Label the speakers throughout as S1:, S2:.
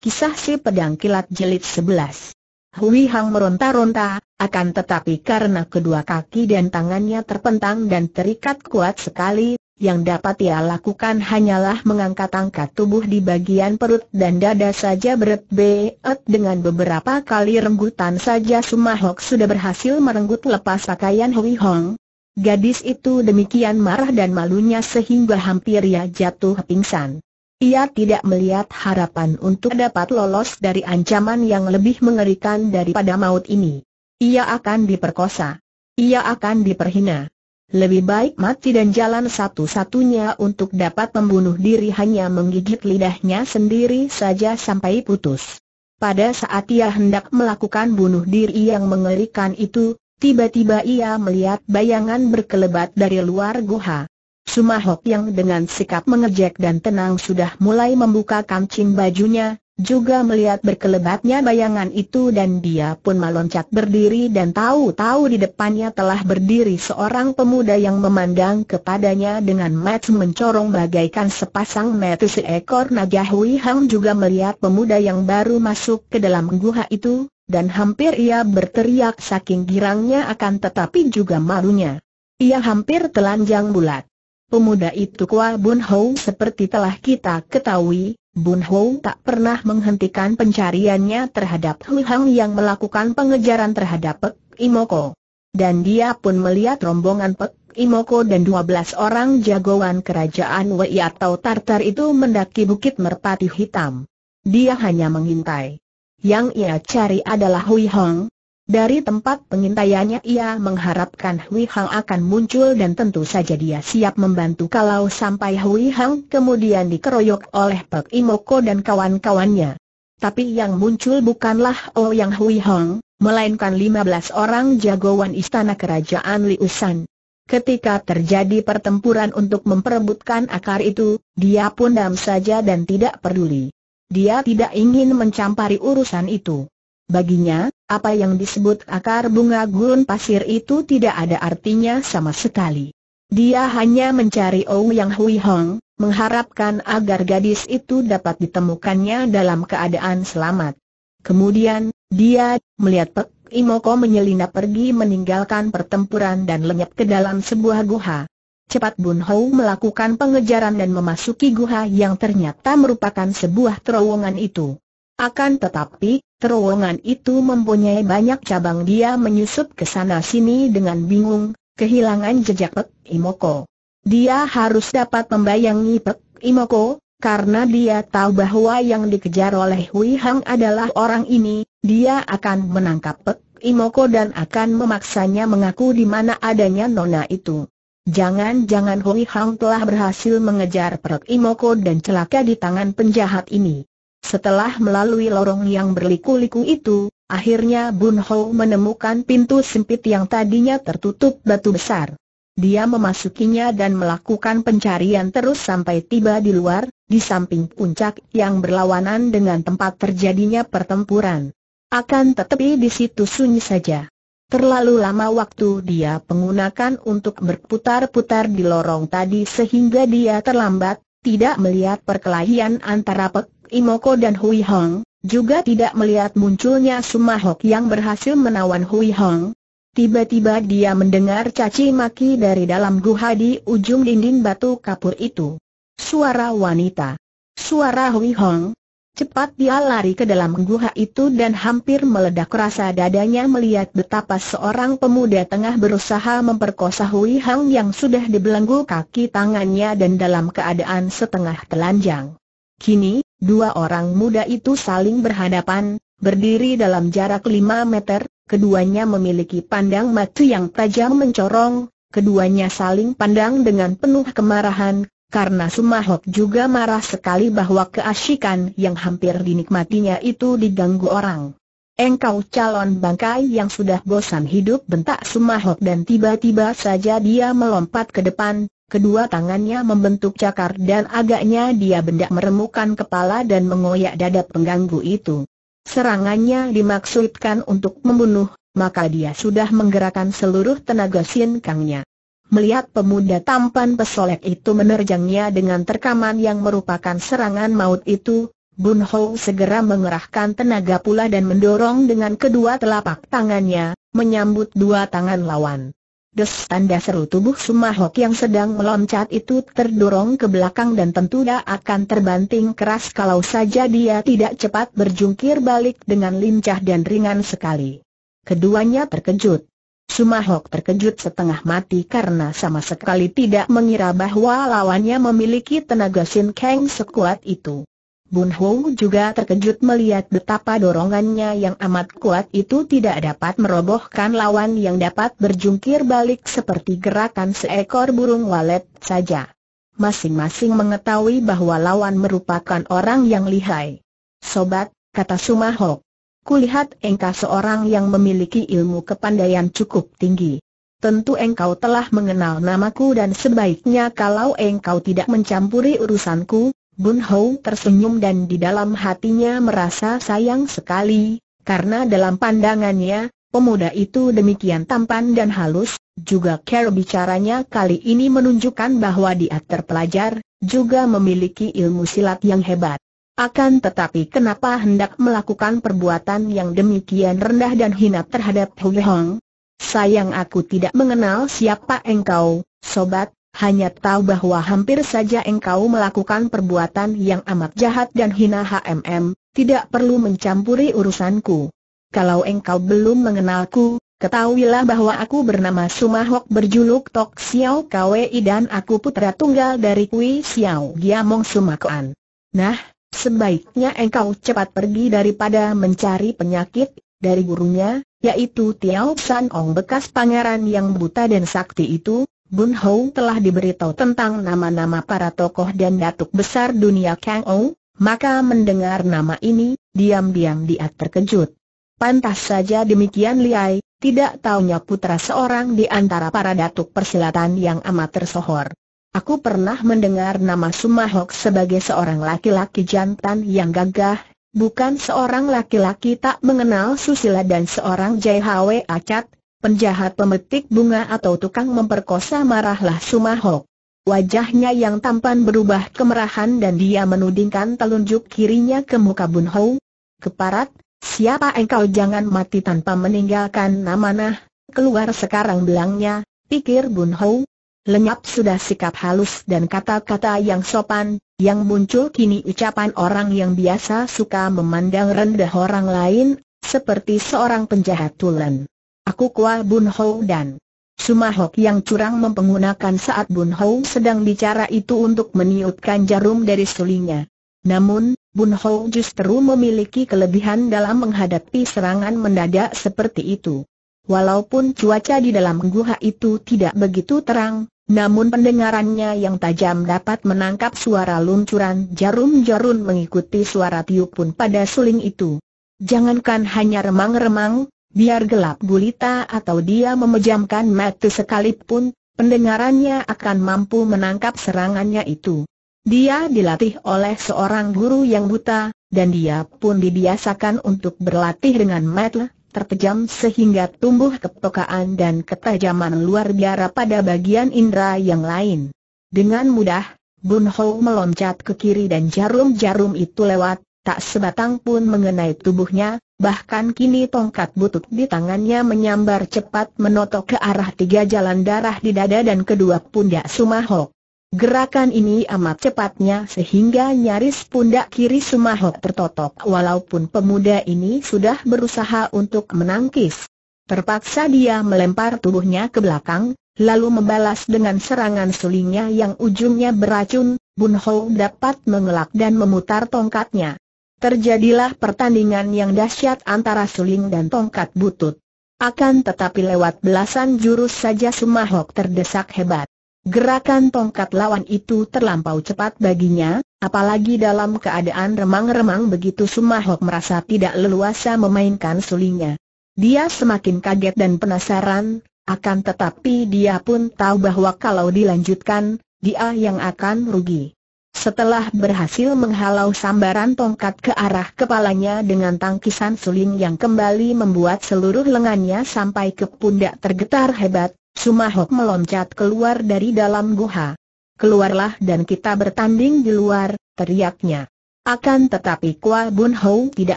S1: Kisah si pedang kilat jelit 11. Hui Hang meronta-ronta, akan tetapi karena kedua kaki dan tangannya terpentang dan terikat kuat sekali, yang dapat ia lakukan hanyalah mengangkat-angkat tubuh di bagian perut dan dada saja berat beet dengan beberapa kali renggutan saja Sumahok sudah berhasil merenggut lepas pakaian Hui Hong. Gadis itu demikian marah dan malunya sehingga hampir ia jatuh pingsan. Ia tidak melihat harapan untuk dapat lolos dari ancaman yang lebih mengerikan daripada maut ini. Ia akan diperkosa. Ia akan diperhina. Lebih baik mati dan jalan satu-satunya untuk dapat membunuh diri hanya menggigit lidahnya sendiri saja sampai putus. Pada saat ia hendak melakukan bunuh diri yang mengerikan itu, tiba-tiba ia melihat bayangan berkelebat dari luar guha. Sumahok yang dengan sikap mengejek dan tenang sudah mulai membuka kancing bajunya, juga melihat berkelebatnya bayangan itu dan dia pun meloncat berdiri dan tahu-tahu di depannya telah berdiri seorang pemuda yang memandang kepadanya dengan mat mencorong bagaikan sepasang mata seekor naga Hui Hang juga melihat pemuda yang baru masuk ke dalam guha itu, dan hampir ia berteriak saking girangnya akan tetapi juga malunya. Ia hampir telanjang bulat. Pemuda itu Kwa Bun Ho seperti telah kita ketahui, Bun Ho tak pernah menghentikan pencariannya terhadap Hui Hang yang melakukan pengejaran terhadap Pek Imoko. Dan dia pun melihat rombongan Pek Imoko dan 12 orang jagoan kerajaan Wei atau Tartar itu mendaki Bukit Merpati Hitam. Dia hanya mengintai. Yang ia cari adalah Hui Hong, dari tempat pengintaiannya ia mengharapkan Hui Hang akan muncul dan tentu saja dia siap membantu kalau sampai Hui Hang kemudian dikeroyok oleh Pek Imoko dan kawan-kawannya. Tapi yang muncul bukanlah Oh Yang Hui Hang, melainkan 15 orang jagoan istana kerajaan Liusan. Ketika terjadi pertempuran untuk memperebutkan akar itu, dia pun dam saja dan tidak peduli. Dia tidak ingin mencampari urusan itu. Baginya, apa yang disebut akar bunga gurun pasir itu tidak ada artinya sama sekali. Dia hanya mencari yang Hui Hong, mengharapkan agar gadis itu dapat ditemukannya dalam keadaan selamat. Kemudian, dia melihat Pek Imoko menyelinap pergi meninggalkan pertempuran dan lenyap ke dalam sebuah guha. Cepat Bun Hou melakukan pengejaran dan memasuki guha yang ternyata merupakan sebuah terowongan itu. Akan tetapi, Terowongan itu mempunyai banyak cabang dia menyusup ke sana-sini dengan bingung, kehilangan jejak Pek Imoko. Dia harus dapat membayangi Pek Imoko, karena dia tahu bahwa yang dikejar oleh Hui Hang adalah orang ini, dia akan menangkap Pek Imoko dan akan memaksanya mengaku di mana adanya nona itu. Jangan-jangan Hui Hang telah berhasil mengejar Pek Imoko dan celaka di tangan penjahat ini. Setelah melalui lorong yang berliku-liku itu, akhirnya Bun Ho menemukan pintu sempit yang tadinya tertutup batu besar. Dia memasukinya dan melakukan pencarian terus sampai tiba di luar, di samping puncak yang berlawanan dengan tempat terjadinya pertempuran. Akan tetapi di situ sunyi saja. Terlalu lama waktu dia menggunakan untuk berputar-putar di lorong tadi sehingga dia terlambat, tidak melihat perkelahian antara Pek Imoko dan Hui Hong, juga tidak melihat munculnya Sumahok yang berhasil menawan Hui Hong. Tiba-tiba dia mendengar caci maki dari dalam guha di ujung dinding batu kapur itu. Suara wanita. Suara Hui Hong. Cepat dia lari ke dalam guha itu dan hampir meledak rasa dadanya melihat betapa seorang pemuda tengah berusaha memperkosa Hui Hong yang sudah dibelenggu kaki tangannya dan dalam keadaan setengah telanjang. Kini, Dua orang muda itu saling berhadapan, berdiri dalam jarak lima meter, keduanya memiliki pandang mata yang tajam mencorong, keduanya saling pandang dengan penuh kemarahan, karena Sumahok juga marah sekali bahwa keasikan yang hampir dinikmatinya itu diganggu orang. Engkau calon bangkai yang sudah bosan hidup bentak Sumahok dan tiba-tiba saja dia melompat ke depan, Kedua tangannya membentuk cakar dan agaknya dia benda meremukan kepala dan mengoyak dada pengganggu itu. Serangannya dimaksudkan untuk membunuh, maka dia sudah menggerakkan seluruh tenaga sinkangnya. Melihat pemuda tampan pesolek itu menerjangnya dengan terkaman yang merupakan serangan maut itu, Bun Ho segera mengerahkan tenaga pula dan mendorong dengan kedua telapak tangannya, menyambut dua tangan lawan. Des tanda seru tubuh Sumahok yang sedang meloncat itu terdorong ke belakang dan tentu dia akan terbanting keras kalau saja dia tidak cepat berjungkir balik dengan lincah dan ringan sekali. Keduanya terkejut. Sumahok terkejut setengah mati karena sama sekali tidak mengira bahwa lawannya memiliki tenaga Sin Kang sekuat itu. Bun Hou juga terkejut melihat betapa dorongannya yang amat kuat itu tidak dapat merobohkan lawan yang dapat berjungkir balik seperti gerakan seekor burung walet saja. Masing-masing mengetahui bahwa lawan merupakan orang yang lihai. Sobat, kata Sumahok. Kulihat engkau seorang yang memiliki ilmu kepandaian cukup tinggi. Tentu engkau telah mengenal namaku dan sebaiknya kalau engkau tidak mencampuri urusanku, Bun Hau tersenyum dan di dalam hatinya merasa sayang sekali, karena dalam pandangannya, pemuda itu demikian tampan dan halus, juga cara bicaranya kali ini menunjukkan bahwa dia terpelajar, juga memiliki ilmu silat yang hebat. Akan tetapi kenapa hendak melakukan perbuatan yang demikian rendah dan hina terhadap Hui Hong? Sayang aku tidak mengenal siapa engkau, sobat, hanya tahu bahwa hampir saja engkau melakukan perbuatan yang amat jahat dan hina HMM, tidak perlu mencampuri urusanku. Kalau engkau belum mengenalku, ketahuilah bahwa aku bernama Sumahok berjuluk Tok Xiao Kwei dan aku putra tunggal dari Kui Xiao Giamong Sumakuan. Nah, sebaiknya engkau cepat pergi daripada mencari penyakit, dari gurunya, yaitu Tiao San Ong bekas pangeran yang buta dan sakti itu, Bun Hou telah diberitahu tentang nama-nama para tokoh dan datuk besar dunia Kang Ou, maka mendengar nama ini, diam-diam dia terkejut. Pantas saja demikian Liai, tidak taunya putra seorang di antara para datuk persilatan yang amat tersohor. Aku pernah mendengar nama Sumahok sebagai seorang laki-laki jantan yang gagah, bukan seorang laki-laki tak mengenal susila dan seorang Jai Hwe Acat, penjahat pemetik bunga atau tukang memperkosa marahlah Sumahok. Wajahnya yang tampan berubah kemerahan dan dia menudingkan telunjuk kirinya ke muka Bun Ho. Keparat, siapa engkau jangan mati tanpa meninggalkan amanah, keluar sekarang belangnya, pikir Bun Ho. Lenyap sudah sikap halus dan kata-kata yang sopan, yang muncul kini ucapan orang yang biasa suka memandang rendah orang lain, seperti seorang penjahat tulen. Aku Kua Bun Hou dan Sumahok yang curang mempenggunakan saat Bun Hou sedang bicara itu untuk meniupkan jarum dari sulingnya. Namun, Bun Hou justru memiliki kelebihan dalam menghadapi serangan mendadak seperti itu. Walaupun cuaca di dalam guha itu tidak begitu terang, namun pendengarannya yang tajam dapat menangkap suara luncuran jarum-jarum mengikuti suara tiupun pada suling itu. Jangankan hanya remang-remang, Biar gelap gulita atau dia memejamkan mata sekalipun, pendengarannya akan mampu menangkap serangannya itu. Dia dilatih oleh seorang guru yang buta, dan dia pun dibiasakan untuk berlatih dengan mata terpejam sehingga tumbuh kepekaan dan ketajaman luar biasa pada bagian indera yang lain. Dengan mudah, Bun Ho meloncat ke kiri dan jarum-jarum itu lewat, tak sebatang pun mengenai tubuhnya, bahkan kini tongkat butut di tangannya menyambar cepat menotok ke arah tiga jalan darah di dada dan kedua pundak Sumahok. Gerakan ini amat cepatnya sehingga nyaris pundak kiri Sumahok tertotok walaupun pemuda ini sudah berusaha untuk menangkis. Terpaksa dia melempar tubuhnya ke belakang, lalu membalas dengan serangan sulingnya yang ujungnya beracun, Bun Hou dapat mengelak dan memutar tongkatnya. Terjadilah pertandingan yang dahsyat antara suling dan tongkat butut. Akan tetapi lewat belasan jurus saja Sumahok terdesak hebat. Gerakan tongkat lawan itu terlampau cepat baginya, apalagi dalam keadaan remang-remang begitu Sumahok merasa tidak leluasa memainkan sulingnya. Dia semakin kaget dan penasaran, akan tetapi dia pun tahu bahwa kalau dilanjutkan, dia yang akan rugi. Setelah berhasil menghalau sambaran tongkat ke arah kepalanya dengan tangkisan suling yang kembali membuat seluruh lengannya sampai ke pundak tergetar hebat, Sumahok meloncat keluar dari dalam guha. Keluarlah dan kita bertanding di luar, teriaknya. Akan tetapi Kwa Bun Hou tidak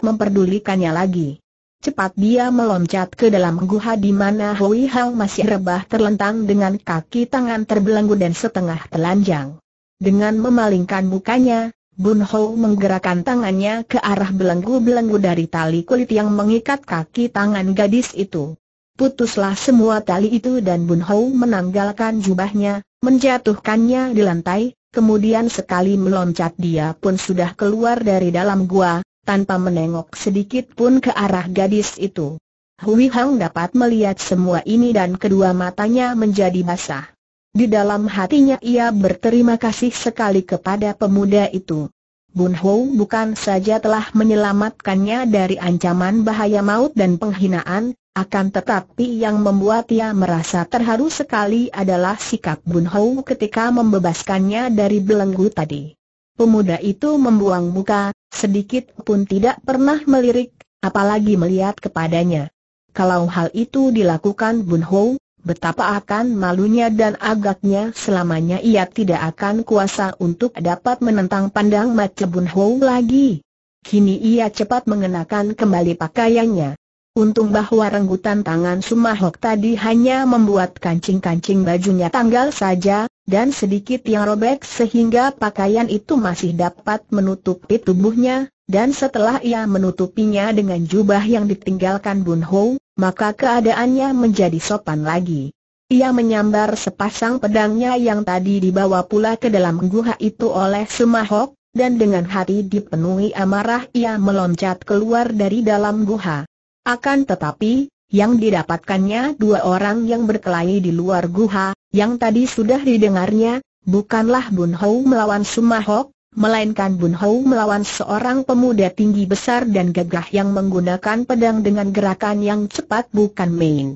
S1: memperdulikannya lagi. Cepat dia meloncat ke dalam guha di mana Hui Hao masih rebah terlentang dengan kaki tangan terbelenggu dan setengah telanjang. Dengan memalingkan mukanya, Bun Ho menggerakkan tangannya ke arah belenggu-belenggu dari tali kulit yang mengikat kaki tangan gadis itu. Putuslah semua tali itu dan Bun Ho menanggalkan jubahnya, menjatuhkannya di lantai, kemudian sekali meloncat dia pun sudah keluar dari dalam gua, tanpa menengok sedikit pun ke arah gadis itu. Hui Hang dapat melihat semua ini dan kedua matanya menjadi basah. Di dalam hatinya ia berterima kasih sekali kepada pemuda itu. Bun Ho bukan saja telah menyelamatkannya dari ancaman bahaya maut dan penghinaan, akan tetapi yang membuat ia merasa terharu sekali adalah sikap Bun Ho ketika membebaskannya dari belenggu tadi. Pemuda itu membuang muka, sedikit pun tidak pernah melirik, apalagi melihat kepadanya. Kalau hal itu dilakukan Bun Ho, betapa akan malunya dan agaknya selamanya ia tidak akan kuasa untuk dapat menentang pandang mata Bun Hou lagi. Kini ia cepat mengenakan kembali pakaiannya. Untung bahwa renggutan tangan Sumahok tadi hanya membuat kancing-kancing bajunya tanggal saja, dan sedikit yang robek sehingga pakaian itu masih dapat menutupi tubuhnya, dan setelah ia menutupinya dengan jubah yang ditinggalkan Bun Hou, maka keadaannya menjadi sopan lagi. Ia menyambar sepasang pedangnya yang tadi dibawa pula ke dalam guha itu oleh Semahok, dan dengan hati dipenuhi amarah ia meloncat keluar dari dalam guha. Akan tetapi, yang didapatkannya dua orang yang berkelahi di luar guha, yang tadi sudah didengarnya, bukanlah Bun Hou melawan Sumahok, melainkan Bun Hou melawan seorang pemuda tinggi besar dan gagah yang menggunakan pedang dengan gerakan yang cepat bukan main.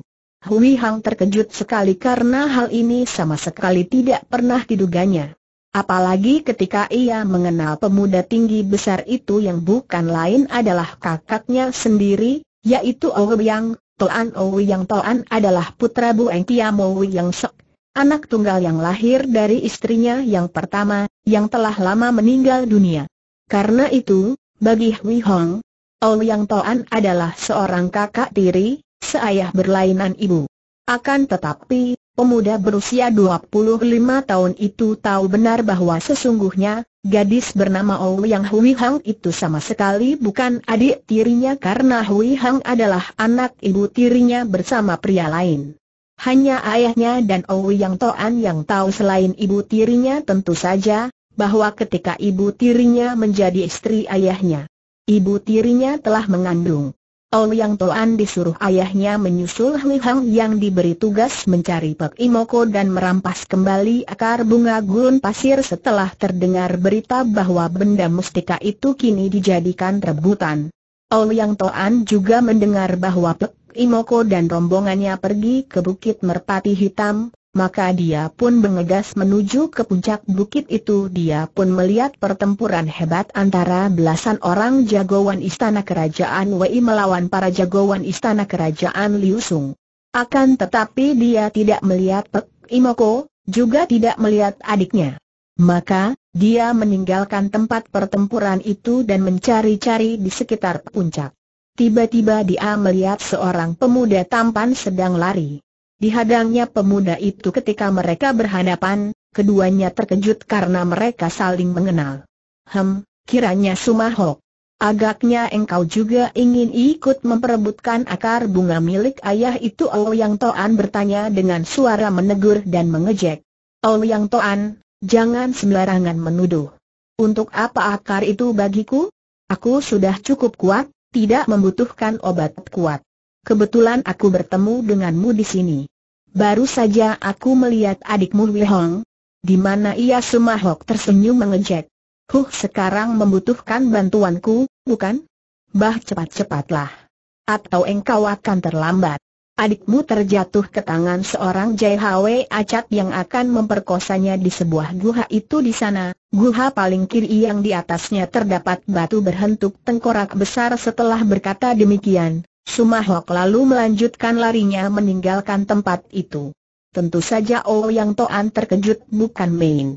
S1: Hui Hang terkejut sekali karena hal ini sama sekali tidak pernah diduganya. Apalagi ketika ia mengenal pemuda tinggi besar itu yang bukan lain adalah kakaknya sendiri, yaitu Ouyang, Toan Ouyang Toan adalah putra Bu Eng Tiamo yang seorang anak tunggal yang lahir dari istrinya yang pertama, yang telah lama meninggal dunia. Karena itu, bagi Hui Hong, Ouyang Toan adalah seorang kakak tiri, seayah berlainan ibu. Akan tetapi, pemuda berusia 25 tahun itu tahu benar bahwa sesungguhnya, gadis bernama Ouyang Hui Hong itu sama sekali bukan adik tirinya karena Hui Hong adalah anak ibu tirinya bersama pria lain. Hanya ayahnya dan Owi Yang Toan yang tahu selain ibu tirinya tentu saja, bahwa ketika ibu tirinya menjadi istri ayahnya, ibu tirinya telah mengandung. Owi Yang Toan disuruh ayahnya menyusul Hui Hang yang diberi tugas mencari Pek Imoko dan merampas kembali akar bunga gurun pasir setelah terdengar berita bahwa benda mustika itu kini dijadikan rebutan. Owi Yang Toan juga mendengar bahwa Pek Imoko dan rombongannya pergi ke Bukit Merpati Hitam, maka dia pun mengegas menuju ke puncak bukit itu dia pun melihat pertempuran hebat antara belasan orang jagoan istana kerajaan Wei melawan para jagoan istana kerajaan Liu Sung. Akan tetapi dia tidak melihat Pek Imoko, juga tidak melihat adiknya. Maka, dia meninggalkan tempat pertempuran itu dan mencari-cari di sekitar puncak. Tiba-tiba dia melihat seorang pemuda tampan sedang lari. Dihadangnya pemuda itu ketika mereka berhadapan, keduanya terkejut karena mereka saling mengenal. Hem, kiranya Sumahok. Agaknya engkau juga ingin ikut memperebutkan akar bunga milik ayah itu Ouyang Toan bertanya dengan suara menegur dan mengejek. Ouyang Toan, jangan sembarangan menuduh. Untuk apa akar itu bagiku? Aku sudah cukup kuat, tidak membutuhkan obat kuat. Kebetulan aku bertemu denganmu di sini. Baru saja aku melihat adikmu Wihong, di mana ia semahok tersenyum mengejek. Huh sekarang membutuhkan bantuanku, bukan? Bah cepat-cepatlah. Atau engkau akan terlambat adikmu terjatuh ke tangan seorang jaihawe acat yang akan memperkosanya di sebuah guha itu di sana. Guha paling kiri yang di atasnya terdapat batu berhentuk tengkorak besar setelah berkata demikian. Sumahok lalu melanjutkan larinya meninggalkan tempat itu. Tentu saja Ouyang oh Toan terkejut bukan main.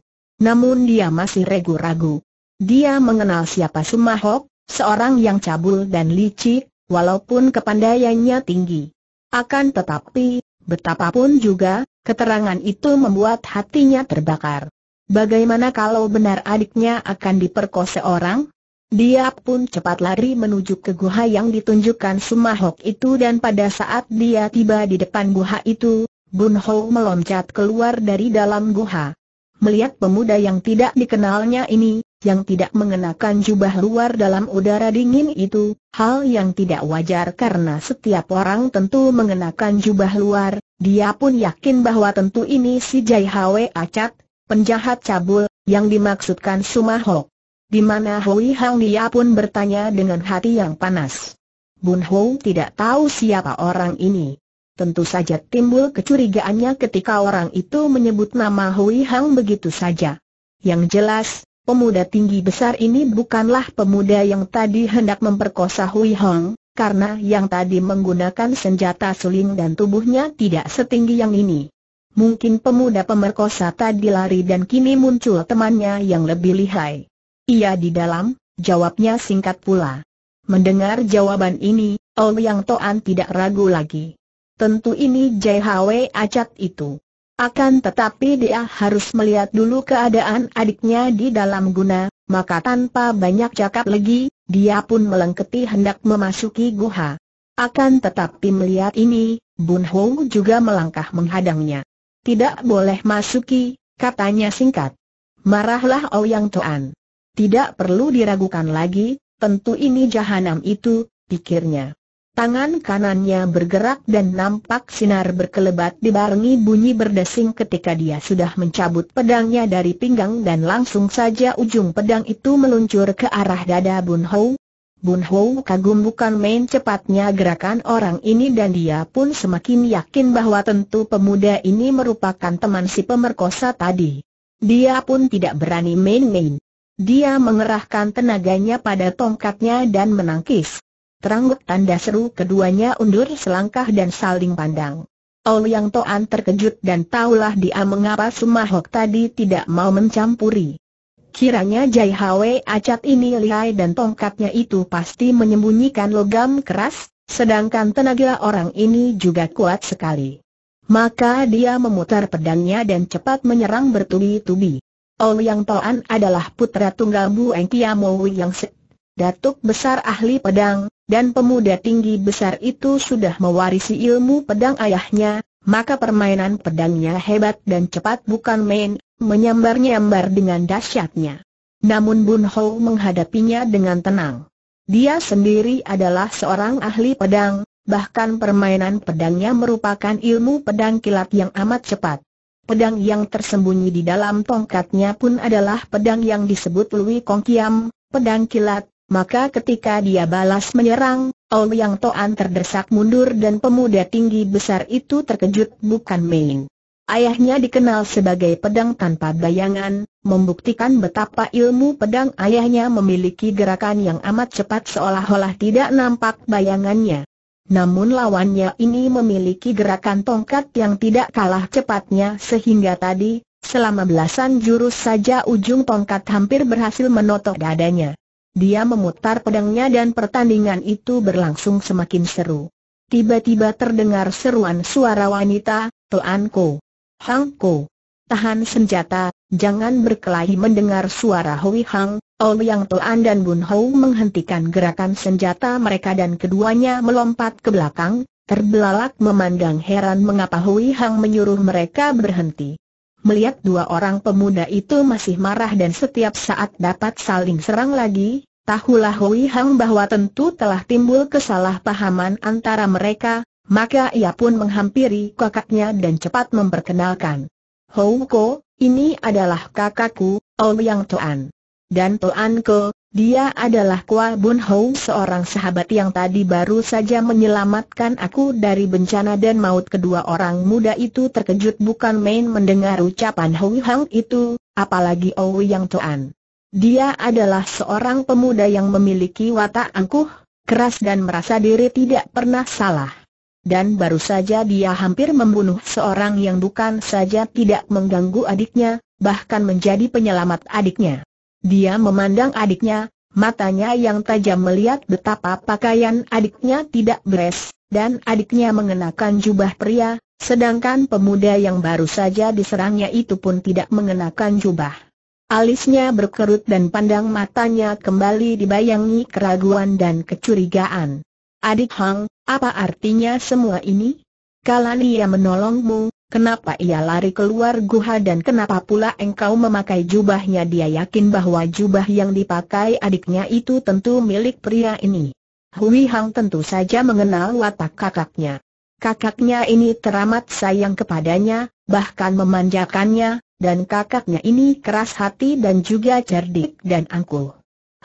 S1: Namun dia masih ragu-ragu. Dia mengenal siapa Sumahok, seorang yang cabul dan licik, walaupun kepandaiannya tinggi. Akan tetapi, betapapun juga, keterangan itu membuat hatinya terbakar. Bagaimana kalau benar adiknya akan diperkosa orang? Dia pun cepat lari menuju ke guha yang ditunjukkan Sumahok itu dan pada saat dia tiba di depan guha itu, Bun Ho meloncat keluar dari dalam guha. Melihat pemuda yang tidak dikenalnya ini, yang tidak mengenakan jubah luar dalam udara dingin itu, hal yang tidak wajar karena setiap orang tentu mengenakan jubah luar, dia pun yakin bahwa tentu ini si Jai Hwe Acat, penjahat cabul, yang dimaksudkan Sumahok. Di mana Hui Hang dia pun bertanya dengan hati yang panas. Bun Ho tidak tahu siapa orang ini. Tentu saja timbul kecurigaannya ketika orang itu menyebut nama Hui Hang begitu saja. Yang jelas, Pemuda tinggi besar ini bukanlah pemuda yang tadi hendak memperkosa Hui Hong, karena yang tadi menggunakan senjata suling dan tubuhnya tidak setinggi yang ini. Mungkin pemuda pemerkosa tadi lari dan kini muncul temannya yang lebih lihai. Ia di dalam, jawabnya singkat pula. Mendengar jawaban ini, Ouyang Toan tidak ragu lagi. Tentu ini Jai Hwe Acat itu. Akan tetapi dia harus melihat dulu keadaan adiknya di dalam guna, maka tanpa banyak cakap lagi, dia pun melengketi hendak memasuki guha. Akan tetapi melihat ini, Bun Hong juga melangkah menghadangnya. Tidak boleh masuki, katanya singkat. Marahlah Ouyang Toan. Tidak perlu diragukan lagi, tentu ini jahanam itu, pikirnya. Tangan kanannya bergerak dan nampak sinar berkelebat dibarengi bunyi berdesing ketika dia sudah mencabut pedangnya dari pinggang dan langsung saja ujung pedang itu meluncur ke arah dada Bun Hou. Bun Hou kagum bukan main cepatnya gerakan orang ini dan dia pun semakin yakin bahwa tentu pemuda ini merupakan teman si pemerkosa tadi. Dia pun tidak berani main-main. Dia mengerahkan tenaganya pada tongkatnya dan menangkis teranggut tanda seru keduanya undur selangkah dan saling pandang. Ouyang Toan terkejut dan tahulah dia mengapa Sumahok tadi tidak mau mencampuri. Kiranya Jai Hwe Acat ini lihai dan tongkatnya itu pasti menyembunyikan logam keras, sedangkan tenaga orang ini juga kuat sekali. Maka dia memutar pedangnya dan cepat menyerang bertubi-tubi. Ouyang Toan adalah putra tunggal Bu Engkiamo yang Datuk besar ahli pedang, dan pemuda tinggi besar itu sudah mewarisi ilmu pedang ayahnya, maka permainan pedangnya hebat dan cepat bukan main, menyambar-nyambar dengan dahsyatnya. Namun Bun Ho menghadapinya dengan tenang. Dia sendiri adalah seorang ahli pedang, bahkan permainan pedangnya merupakan ilmu pedang kilat yang amat cepat. Pedang yang tersembunyi di dalam tongkatnya pun adalah pedang yang disebut Lui Kong Kiam, pedang kilat, maka ketika dia balas menyerang, Ouyang Toan terdesak mundur dan pemuda tinggi besar itu terkejut bukan main. Ayahnya dikenal sebagai pedang tanpa bayangan, membuktikan betapa ilmu pedang ayahnya memiliki gerakan yang amat cepat seolah-olah tidak nampak bayangannya. Namun lawannya ini memiliki gerakan tongkat yang tidak kalah cepatnya sehingga tadi, selama belasan jurus saja ujung tongkat hampir berhasil menotok dadanya. Dia memutar pedangnya dan pertandingan itu berlangsung semakin seru. Tiba-tiba terdengar seruan suara wanita, Toan Ko. Hang Ko. Tahan senjata, jangan berkelahi mendengar suara Hui Hang, Ouyang Toan dan Bun Hou menghentikan gerakan senjata mereka dan keduanya melompat ke belakang, terbelalak memandang heran mengapa Hui Hang menyuruh mereka berhenti melihat dua orang pemuda itu masih marah dan setiap saat dapat saling serang lagi, tahulah Hui Hang bahwa tentu telah timbul kesalahpahaman antara mereka, maka ia pun menghampiri kakaknya dan cepat memperkenalkan. Hou Ko, ini adalah kakakku, Ouyang Yang Toan. Dan Toan Ko, dia adalah Kwa Bun Hou seorang sahabat yang tadi baru saja menyelamatkan aku dari bencana dan maut kedua orang muda itu terkejut bukan main mendengar ucapan Hou Hang itu, apalagi Ou Yang Toan. Dia adalah seorang pemuda yang memiliki watak angkuh, keras dan merasa diri tidak pernah salah. Dan baru saja dia hampir membunuh seorang yang bukan saja tidak mengganggu adiknya, bahkan menjadi penyelamat adiknya. Dia memandang adiknya, matanya yang tajam melihat betapa pakaian adiknya tidak beres, dan adiknya mengenakan jubah pria, sedangkan pemuda yang baru saja diserangnya itu pun tidak mengenakan jubah. Alisnya berkerut dan pandang matanya kembali dibayangi keraguan dan kecurigaan. Adik Hang, apa artinya semua ini? Kalau dia menolongmu, Kenapa ia lari keluar guha dan kenapa pula engkau memakai jubahnya dia yakin bahwa jubah yang dipakai adiknya itu tentu milik pria ini. Hui Hang tentu saja mengenal watak kakaknya. Kakaknya ini teramat sayang kepadanya, bahkan memanjakannya, dan kakaknya ini keras hati dan juga cerdik dan angkuh.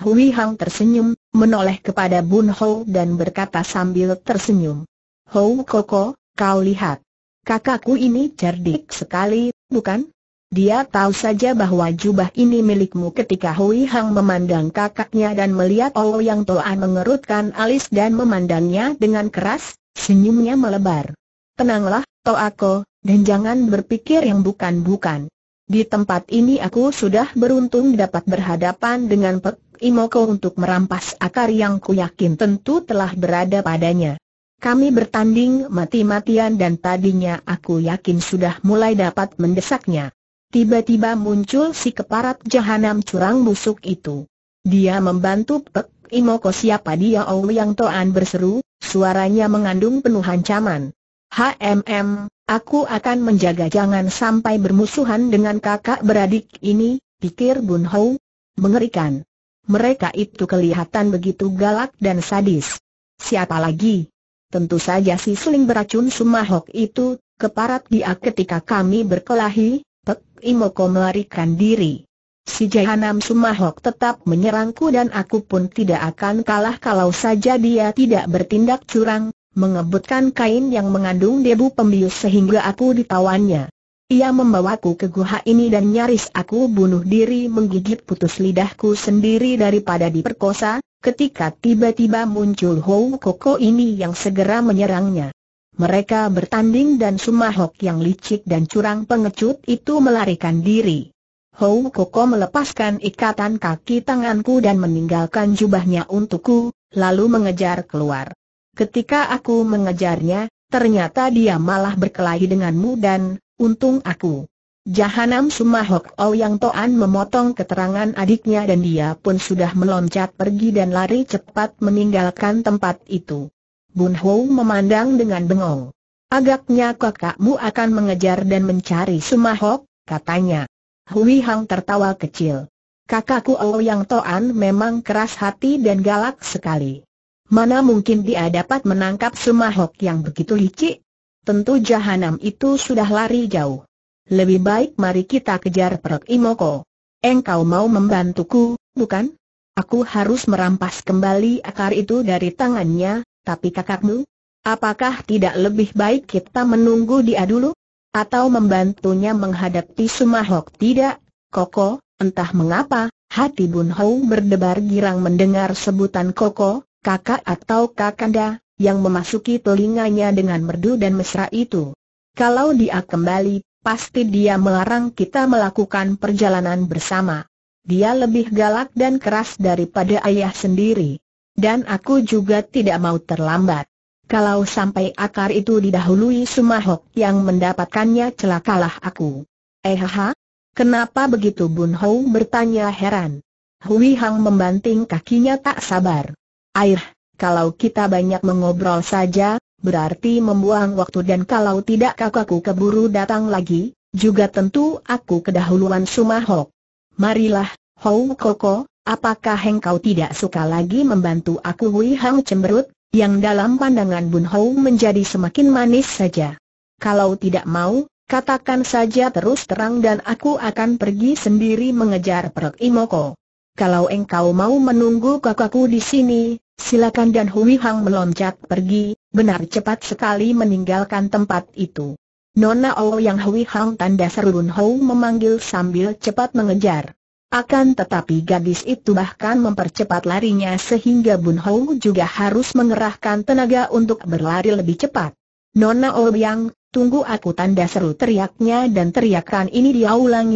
S1: Hui Hang tersenyum, menoleh kepada Bun Ho dan berkata sambil tersenyum. Ho Koko, kau lihat kakakku ini cerdik sekali, bukan? Dia tahu saja bahwa jubah ini milikmu ketika Hui Hang memandang kakaknya dan melihat Oh Yang Toan mengerutkan alis dan memandangnya dengan keras, senyumnya melebar. Tenanglah, Toako, dan jangan berpikir yang bukan-bukan. Di tempat ini aku sudah beruntung dapat berhadapan dengan Pek Imoko untuk merampas akar yang ku yakin tentu telah berada padanya. Kami bertanding mati-matian dan tadinya aku yakin sudah mulai dapat mendesaknya. Tiba-tiba muncul si keparat jahanam curang busuk itu. Dia membantu Pek Imoko siapa dia oh, yang Toan berseru, suaranya mengandung penuh ancaman. HMM, aku akan menjaga jangan sampai bermusuhan dengan kakak beradik ini, pikir Bun Ho. Mengerikan. Mereka itu kelihatan begitu galak dan sadis. Siapa lagi? Tentu saja si seling beracun Sumahok itu, keparat dia ketika kami berkelahi, Pek Imoko melarikan diri. Si Jahanam Sumahok tetap menyerangku dan aku pun tidak akan kalah kalau saja dia tidak bertindak curang, mengebutkan kain yang mengandung debu pembius sehingga aku ditawannya. Ia membawaku ke guha ini dan nyaris aku bunuh diri menggigit putus lidahku sendiri daripada diperkosa, ketika tiba-tiba muncul Hou Koko ini yang segera menyerangnya. Mereka bertanding dan Sumahok yang licik dan curang pengecut itu melarikan diri. Hou Koko melepaskan ikatan kaki tanganku dan meninggalkan jubahnya untukku, lalu mengejar keluar. Ketika aku mengejarnya, ternyata dia malah berkelahi denganmu dan Untung aku. Jahanam Sumahok Ouyang yang Toan memotong keterangan adiknya dan dia pun sudah meloncat pergi dan lari cepat meninggalkan tempat itu. Bun Hou memandang dengan bengong. Agaknya kakakmu akan mengejar dan mencari Sumahok, katanya. Hui Hang tertawa kecil. Kakakku Ouyang yang Toan memang keras hati dan galak sekali. Mana mungkin dia dapat menangkap Sumahok yang begitu licik? tentu jahanam itu sudah lari jauh. Lebih baik mari kita kejar Perut Imoko. Engkau mau membantuku, bukan? Aku harus merampas kembali akar itu dari tangannya, tapi kakakmu? Apakah tidak lebih baik kita menunggu dia dulu? Atau membantunya menghadapi Sumahok? Tidak, Koko, entah mengapa, hati Bun Hou berdebar girang mendengar sebutan Koko, kakak atau kakanda, yang memasuki telinganya dengan merdu dan mesra itu. Kalau dia kembali, pasti dia melarang kita melakukan perjalanan bersama. Dia lebih galak dan keras daripada ayah sendiri. Dan aku juga tidak mau terlambat. Kalau sampai akar itu didahului Sumahok yang mendapatkannya celakalah aku. Ehaha, kenapa begitu Bun Hou bertanya heran. Hui Hang membanting kakinya tak sabar. Air, kalau kita banyak mengobrol saja, berarti membuang waktu dan kalau tidak kakakku keburu datang lagi, juga tentu aku kedahuluan Sumahok. Marilah, Hou Koko, apakah engkau tidak suka lagi membantu aku Hui Hang cemberut, yang dalam pandangan Bun Hou menjadi semakin manis saja. Kalau tidak mau, katakan saja terus terang dan aku akan pergi sendiri mengejar Perut Imoko. Kalau engkau mau menunggu kakakku di sini, Silakan dan Hui Hang meloncat pergi, benar cepat sekali meninggalkan tempat itu. Nona O yang Hui Hang tanda serulun Hou memanggil sambil cepat mengejar. Akan tetapi gadis itu bahkan mempercepat larinya sehingga Bun Hou juga harus mengerahkan tenaga untuk berlari lebih cepat. Nona yang, tunggu aku tanda seru teriaknya dan teriakan ini dia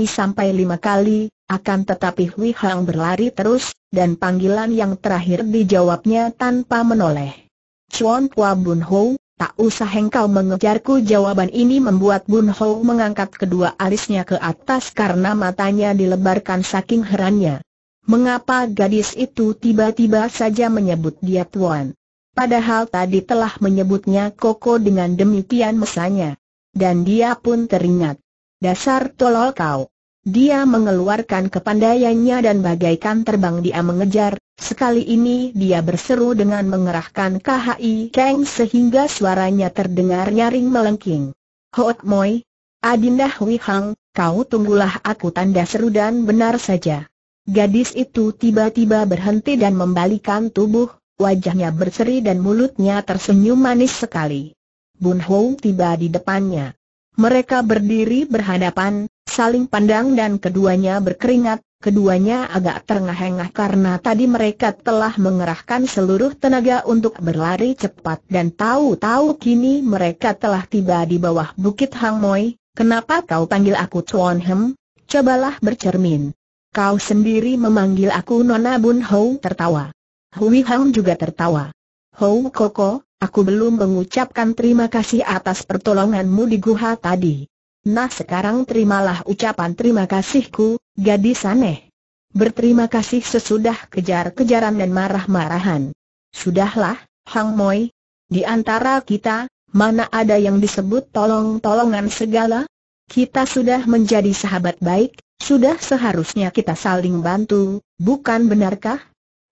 S1: sampai lima kali, akan tetapi Hui Hang berlari terus, dan panggilan yang terakhir dijawabnya tanpa menoleh. Chuan Kua Bun Ho, tak usah engkau mengejarku jawaban ini membuat Bun Ho mengangkat kedua alisnya ke atas karena matanya dilebarkan saking herannya. Mengapa gadis itu tiba-tiba saja menyebut dia tuan? Padahal tadi telah menyebutnya Koko dengan demikian mesanya. Dan dia pun teringat. Dasar tolol kau. Dia mengeluarkan kepandaiannya dan bagaikan terbang dia mengejar, sekali ini dia berseru dengan mengerahkan KHI Kang sehingga suaranya terdengar nyaring melengking. Hoat Moi, Adinda Hui Hang, kau tunggulah aku tanda seru dan benar saja. Gadis itu tiba-tiba berhenti dan membalikan tubuh, wajahnya berseri dan mulutnya tersenyum manis sekali. Bun Hou tiba di depannya. Mereka berdiri berhadapan, saling pandang dan keduanya berkeringat, keduanya agak terengah-engah karena tadi mereka telah mengerahkan seluruh tenaga untuk berlari cepat dan tahu-tahu kini mereka telah tiba di bawah Bukit Hang Moi, kenapa kau panggil aku Chuan Hem? Cobalah bercermin. Kau sendiri memanggil aku Nona Bun Hou tertawa. Hui Hang juga tertawa. Hou Koko, aku belum mengucapkan terima kasih atas pertolonganmu di guha tadi. Nah sekarang terimalah ucapan terima kasihku, gadis aneh. Berterima kasih sesudah kejar-kejaran dan marah-marahan. Sudahlah, Hang Moi. Di antara kita, mana ada yang disebut tolong-tolongan segala? Kita sudah menjadi sahabat baik, sudah seharusnya kita saling bantu, bukan benarkah?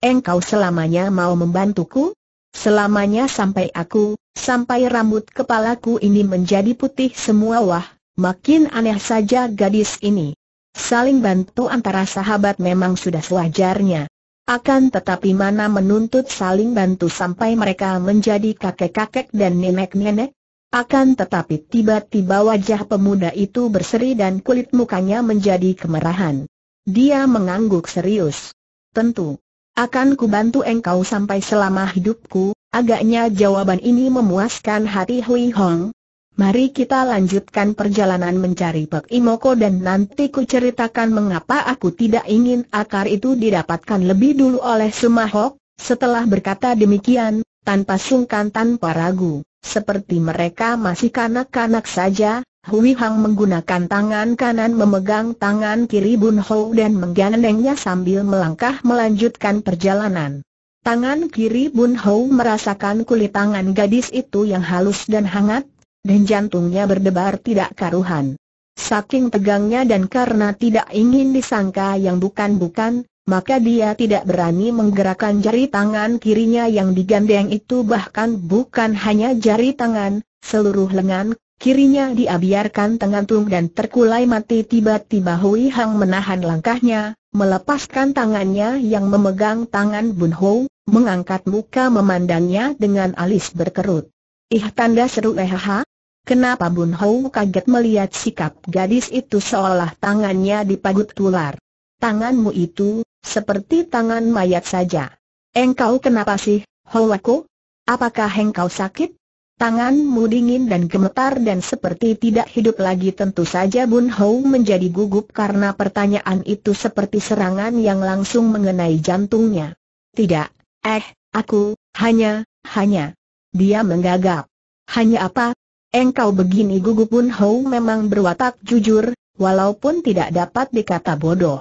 S1: Engkau selamanya mau membantuku? Selamanya sampai aku, sampai rambut kepalaku ini menjadi putih semua wah, Makin aneh saja gadis ini. Saling bantu antara sahabat memang sudah sewajarnya. Akan tetapi mana menuntut saling bantu sampai mereka menjadi kakek-kakek dan nenek-nenek? Akan tetapi tiba-tiba wajah pemuda itu berseri dan kulit mukanya menjadi kemerahan. Dia mengangguk serius. Tentu. Akan kubantu engkau sampai selama hidupku, agaknya jawaban ini memuaskan hati Hui Hong, Mari kita lanjutkan perjalanan mencari Pek Imoko dan nanti ku ceritakan mengapa aku tidak ingin akar itu didapatkan lebih dulu oleh Sumahok. Setelah berkata demikian, tanpa sungkan tanpa ragu, seperti mereka masih kanak-kanak saja, Hui Hang menggunakan tangan kanan memegang tangan kiri Bun Ho dan menggandengnya sambil melangkah melanjutkan perjalanan. Tangan kiri Bun Ho merasakan kulit tangan gadis itu yang halus dan hangat, dan jantungnya berdebar tidak karuhan. Saking tegangnya dan karena tidak ingin disangka yang bukan-bukan, maka dia tidak berani menggerakkan jari tangan kirinya yang digandeng itu bahkan bukan hanya jari tangan, seluruh lengan kirinya dia biarkan tengantung dan terkulai mati tiba-tiba Hui Hang menahan langkahnya, melepaskan tangannya yang memegang tangan Bun Ho, mengangkat muka memandangnya dengan alis berkerut. Ih tanda seru leha eh, Kenapa Bun Hou kaget melihat sikap gadis itu seolah tangannya dipagut tular. Tanganmu itu, seperti tangan mayat saja. Engkau kenapa sih, Houwako? Apakah engkau sakit? Tanganmu dingin dan gemetar dan seperti tidak hidup lagi tentu saja Bun Hou menjadi gugup karena pertanyaan itu seperti serangan yang langsung mengenai jantungnya. Tidak, eh, aku, hanya, hanya. Dia menggagap. Hanya apa? Engkau begini gugup pun Hou memang berwatak jujur, walaupun tidak dapat dikata bodoh.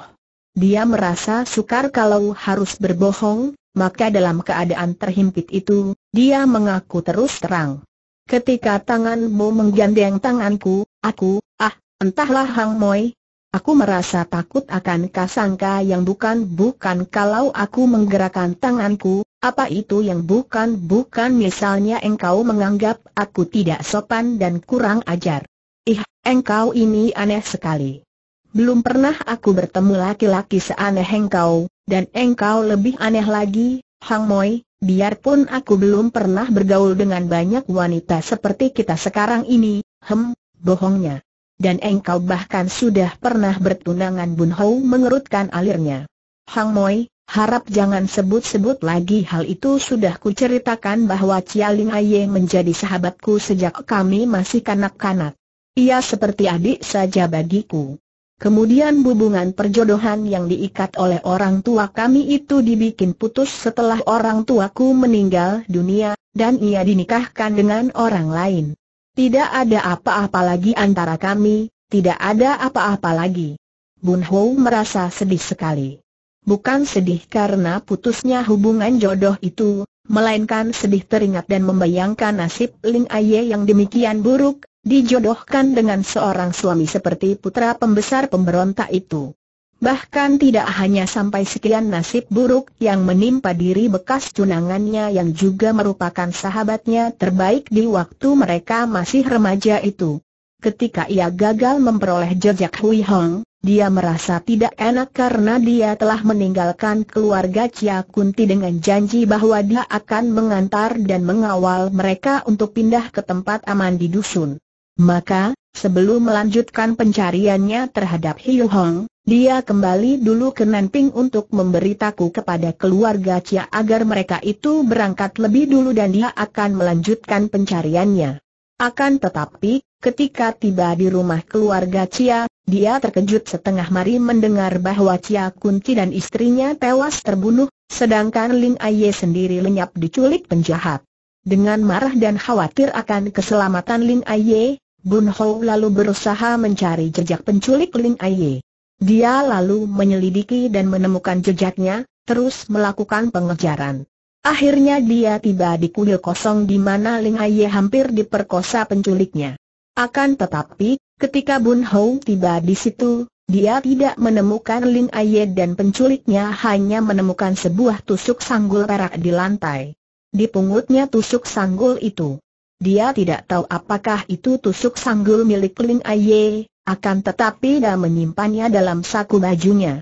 S1: Dia merasa sukar kalau harus berbohong, maka dalam keadaan terhimpit itu, dia mengaku terus terang. Ketika tanganmu menggandeng tanganku, aku, ah, entahlah Hang Moi, Aku merasa takut akan kasangka yang bukan-bukan kalau aku menggerakkan tanganku, apa itu yang bukan-bukan misalnya engkau menganggap aku tidak sopan dan kurang ajar? Ih, engkau ini aneh sekali. Belum pernah aku bertemu laki-laki seaneh engkau, dan engkau lebih aneh lagi, Hang Moi, biarpun aku belum pernah bergaul dengan banyak wanita seperti kita sekarang ini, hem, bohongnya. Dan engkau bahkan sudah pernah bertunangan Bun Hou mengerutkan alirnya. Hang Moi, Harap jangan sebut-sebut lagi hal itu sudah ku ceritakan bahwa Cialing Ling Aye menjadi sahabatku sejak kami masih kanak-kanak. Ia seperti adik saja bagiku. Kemudian hubungan perjodohan yang diikat oleh orang tua kami itu dibikin putus setelah orang tuaku meninggal dunia, dan ia dinikahkan dengan orang lain. Tidak ada apa-apa lagi antara kami, tidak ada apa-apa lagi. Bun Ho merasa sedih sekali bukan sedih karena putusnya hubungan jodoh itu, melainkan sedih teringat dan membayangkan nasib Ling Aye yang demikian buruk, dijodohkan dengan seorang suami seperti putra pembesar pemberontak itu. Bahkan tidak hanya sampai sekian nasib buruk yang menimpa diri bekas tunangannya yang juga merupakan sahabatnya terbaik di waktu mereka masih remaja itu. Ketika ia gagal memperoleh jejak Hui Hong, dia merasa tidak enak karena dia telah meninggalkan keluarga Cia Kunti dengan janji bahwa dia akan mengantar dan mengawal mereka untuk pindah ke tempat aman di dusun. Maka, sebelum melanjutkan pencariannya terhadap Hiu Hong, dia kembali dulu ke Nanping untuk memberitaku kepada keluarga Cia agar mereka itu berangkat lebih dulu dan dia akan melanjutkan pencariannya. Akan tetapi, ketika tiba di rumah keluarga Cia, dia terkejut setengah mari mendengar bahwa Cia Kunti dan istrinya tewas terbunuh, sedangkan Ling Aye sendiri lenyap diculik penjahat. Dengan marah dan khawatir akan keselamatan Ling Aye, Bun Ho lalu berusaha mencari jejak penculik Ling Aye. Dia lalu menyelidiki dan menemukan jejaknya, terus melakukan pengejaran. Akhirnya dia tiba di kuil kosong di mana Ling Aye hampir diperkosa penculiknya. Akan tetapi, Ketika Bun Hou tiba di situ, dia tidak menemukan Lin Aye dan penculiknya hanya menemukan sebuah tusuk sanggul perak di lantai. Di Dipungutnya tusuk sanggul itu. Dia tidak tahu apakah itu tusuk sanggul milik Lin Aye, akan tetapi dia menyimpannya dalam saku bajunya.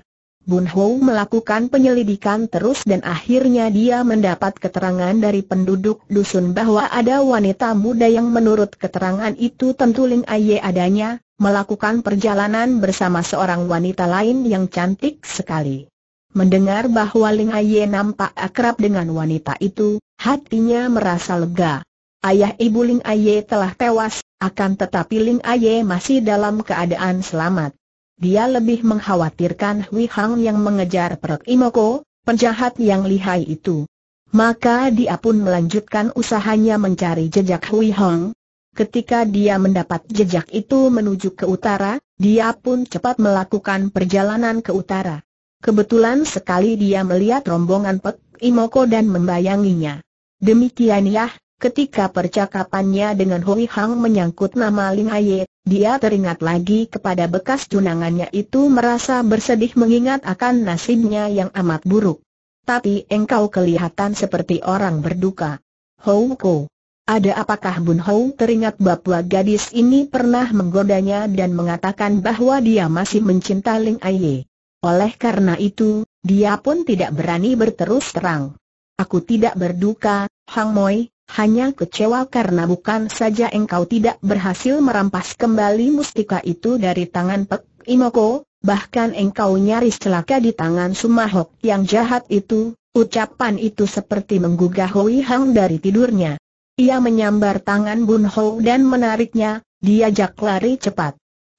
S1: Bun Ho melakukan penyelidikan terus dan akhirnya dia mendapat keterangan dari penduduk dusun bahwa ada wanita muda yang menurut keterangan itu tentu Ling Aye adanya, melakukan perjalanan bersama seorang wanita lain yang cantik sekali. Mendengar bahwa Ling Aye nampak akrab dengan wanita itu, hatinya merasa lega. Ayah ibu Ling Aye telah tewas, akan tetapi Ling Aye masih dalam keadaan selamat dia lebih mengkhawatirkan Hui Hang yang mengejar Perak Imoko, penjahat yang lihai itu. Maka dia pun melanjutkan usahanya mencari jejak Hui Hang. Ketika dia mendapat jejak itu menuju ke utara, dia pun cepat melakukan perjalanan ke utara. Kebetulan sekali dia melihat rombongan Pek Imoko dan membayanginya. Demikianlah. Ya. Ketika percakapannya dengan Hui Hang menyangkut nama Ling Haye, dia teringat lagi kepada bekas tunangannya itu merasa bersedih mengingat akan nasibnya yang amat buruk. Tapi engkau kelihatan seperti orang berduka. Hou Ko. Ada apakah Bun Hou teringat bahwa gadis ini pernah menggodanya dan mengatakan bahwa dia masih mencinta Ling Aye. Oleh karena itu, dia pun tidak berani berterus terang. Aku tidak berduka, Hang Moi, hanya kecewa karena bukan saja engkau tidak berhasil merampas kembali mustika itu dari tangan Pek Imoko, bahkan engkau nyaris celaka di tangan Sumahok yang jahat itu, ucapan itu seperti menggugah Hui Hang dari tidurnya. Ia menyambar tangan Bun Ho dan menariknya, diajak lari cepat.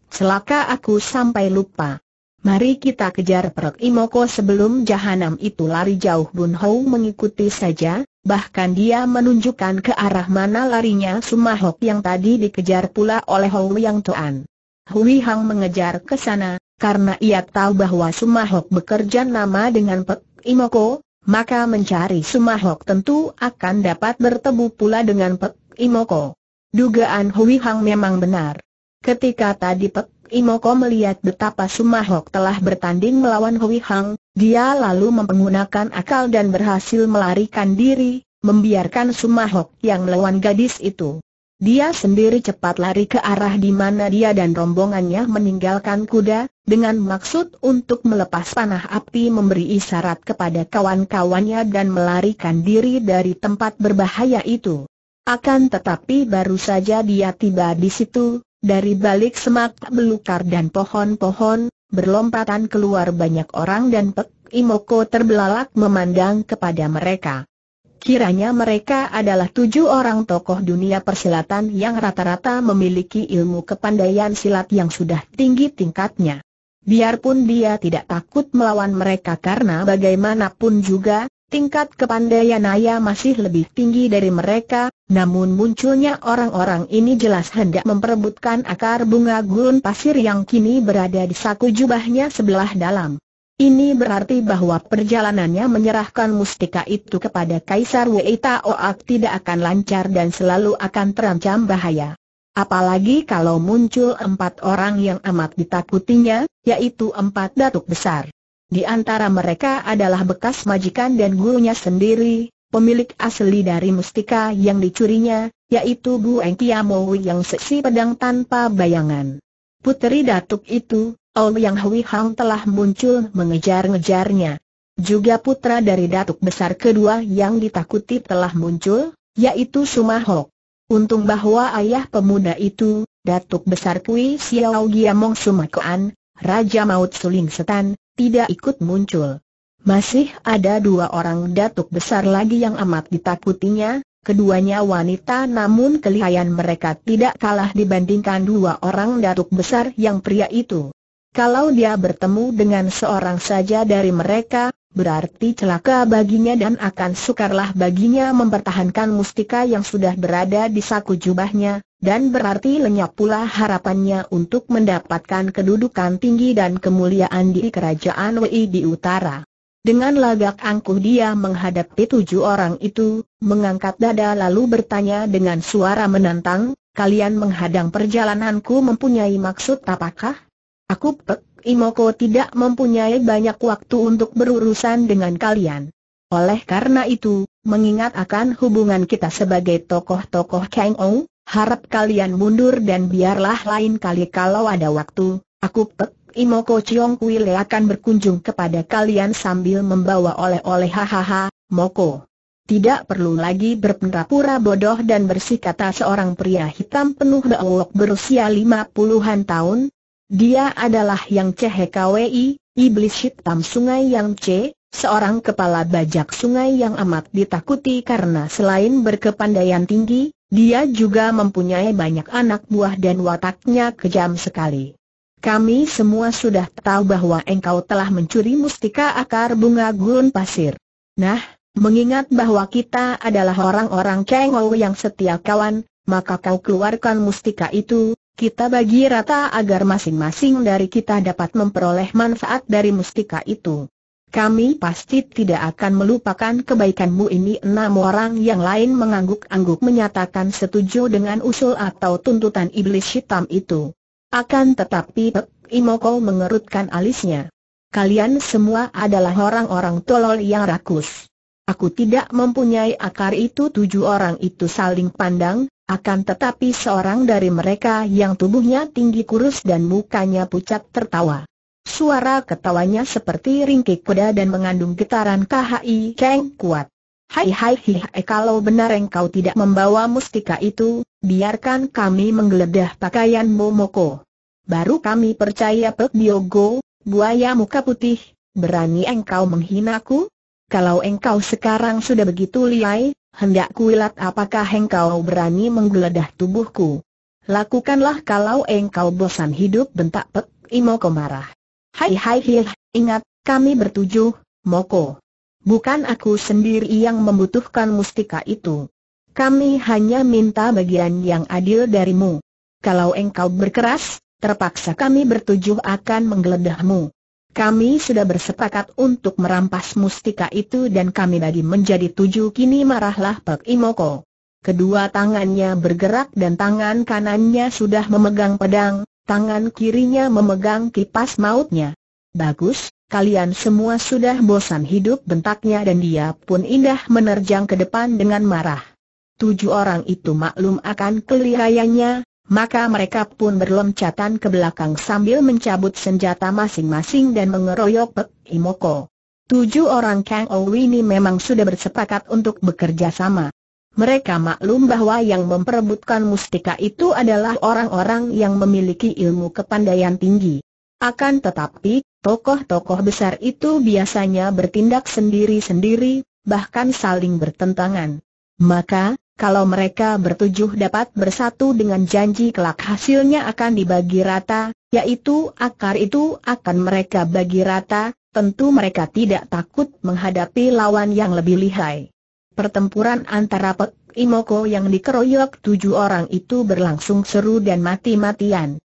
S1: Celaka aku sampai lupa. Mari kita kejar Pek Imoko sebelum jahanam itu lari jauh Bun Ho mengikuti saja, bahkan dia menunjukkan ke arah mana larinya Sumahok yang tadi dikejar pula oleh Hou Yang Tuan. Hui Hang mengejar ke sana, karena ia tahu bahwa Sumahok bekerja nama dengan Pek Imoko, maka mencari Sumahok tentu akan dapat bertemu pula dengan Pek Imoko. Dugaan Hui Hang memang benar. Ketika tadi Pek Imoko melihat betapa Sumahok telah bertanding melawan Hui Hang, dia lalu menggunakan akal dan berhasil melarikan diri, membiarkan Sumahok yang melawan gadis itu. Dia sendiri cepat lari ke arah di mana dia dan rombongannya meninggalkan kuda, dengan maksud untuk melepas panah api memberi isyarat kepada kawan-kawannya dan melarikan diri dari tempat berbahaya itu. Akan tetapi baru saja dia tiba di situ, dari balik semak belukar dan pohon-pohon, Berlompatan keluar banyak orang dan Pek Imoko terbelalak memandang kepada mereka. Kiranya mereka adalah tujuh orang tokoh dunia persilatan yang rata-rata memiliki ilmu kepandaian silat yang sudah tinggi tingkatnya. Biarpun dia tidak takut melawan mereka karena bagaimanapun juga, Tingkat kepandaian Naya masih lebih tinggi dari mereka, namun munculnya orang-orang ini jelas hendak memperebutkan akar bunga gurun pasir yang kini berada di saku jubahnya sebelah dalam. Ini berarti bahwa perjalanannya menyerahkan mustika itu kepada Kaisar Wei Taoak tidak akan lancar dan selalu akan terancam bahaya. Apalagi kalau muncul empat orang yang amat ditakutinya, yaitu empat datuk besar. Di antara mereka adalah bekas majikan dan gurunya sendiri, pemilik asli dari mustika yang dicurinya, yaitu Bu Engkiamowi yang seksi pedang tanpa bayangan. Puteri Datuk itu, Yang Hui Hang telah muncul mengejar-ngejarnya. Juga putra dari Datuk Besar kedua yang ditakuti telah muncul, yaitu Sumahok. Untung bahwa ayah pemuda itu, Datuk Besar Kui Xiao Giamong Sumakuan, Raja Maut Suling Setan, tidak ikut muncul. Masih ada dua orang datuk besar lagi yang amat ditakutinya, keduanya wanita namun kelihayan mereka tidak kalah dibandingkan dua orang datuk besar yang pria itu. Kalau dia bertemu dengan seorang saja dari mereka, berarti celaka baginya dan akan sukarlah baginya mempertahankan mustika yang sudah berada di saku jubahnya, dan berarti lenyap pula harapannya untuk mendapatkan kedudukan tinggi dan kemuliaan di kerajaan Wei di utara. Dengan lagak angkuh dia menghadapi tujuh orang itu, mengangkat dada lalu bertanya dengan suara menantang, kalian menghadang perjalananku mempunyai maksud apakah? Aku Pek Imoko tidak mempunyai banyak waktu untuk berurusan dengan kalian. Oleh karena itu, mengingat akan hubungan kita sebagai tokoh-tokoh Kang Ong, harap kalian mundur dan biarlah lain kali kalau ada waktu, aku Pek Imoko Chiong Kuile akan berkunjung kepada kalian sambil membawa oleh-oleh hahaha, Moko. Tidak perlu lagi berpura-pura bodoh dan bersih kata seorang pria hitam penuh beolok berusia lima puluhan tahun. Dia adalah yang CHKWI, iblis hitam sungai yang C, Seorang kepala bajak sungai yang amat ditakuti karena selain berkepandaian tinggi, dia juga mempunyai banyak anak buah dan wataknya kejam sekali. Kami semua sudah tahu bahwa engkau telah mencuri mustika akar bunga gurun pasir. Nah, mengingat bahwa kita adalah orang-orang Chengou yang setia kawan, maka kau keluarkan mustika itu, kita bagi rata agar masing-masing dari kita dapat memperoleh manfaat dari mustika itu kami pasti tidak akan melupakan kebaikanmu ini enam orang yang lain mengangguk-angguk menyatakan setuju dengan usul atau tuntutan iblis hitam itu. Akan tetapi Pek Imoko mengerutkan alisnya. Kalian semua adalah orang-orang tolol yang rakus. Aku tidak mempunyai akar itu tujuh orang itu saling pandang, akan tetapi seorang dari mereka yang tubuhnya tinggi kurus dan mukanya pucat tertawa. Suara ketawanya seperti ringkik kuda dan mengandung getaran KHI Keng kuat. Hai hai hi hai kalau benar engkau tidak membawa mustika itu, biarkan kami menggeledah pakaian Momoko. Baru kami percaya Pek Diogo, buaya muka putih, berani engkau menghinaku? Kalau engkau sekarang sudah begitu liai, hendak kuilat apakah engkau berani menggeledah tubuhku? Lakukanlah kalau engkau bosan hidup bentak Pek Imoko marah. Hai hai hi, ingat, kami bertujuh, Moko. Bukan aku sendiri yang membutuhkan mustika itu. Kami hanya minta bagian yang adil darimu. Kalau engkau berkeras, terpaksa kami bertujuh akan menggeledahmu. Kami sudah bersepakat untuk merampas mustika itu dan kami bagi menjadi tujuh kini marahlah Pak Imoko. Kedua tangannya bergerak dan tangan kanannya sudah memegang pedang, tangan kirinya memegang kipas mautnya. Bagus, kalian semua sudah bosan hidup bentaknya dan dia pun indah menerjang ke depan dengan marah. Tujuh orang itu maklum akan kelihayanya, maka mereka pun berloncatan ke belakang sambil mencabut senjata masing-masing dan mengeroyok Pek Himoko. Tujuh orang Kang Owi ini memang sudah bersepakat untuk bekerja sama. Mereka maklum bahwa yang memperebutkan mustika itu adalah orang-orang yang memiliki ilmu kepandaian tinggi. Akan tetapi, tokoh-tokoh besar itu biasanya bertindak sendiri-sendiri, bahkan saling bertentangan. Maka, kalau mereka bertujuh dapat bersatu dengan janji kelak hasilnya akan dibagi rata, yaitu akar itu akan mereka bagi rata, tentu mereka tidak takut menghadapi lawan yang lebih lihai. Pertempuran antara Pek Imoko yang dikeroyok tujuh orang itu berlangsung seru dan mati-matian.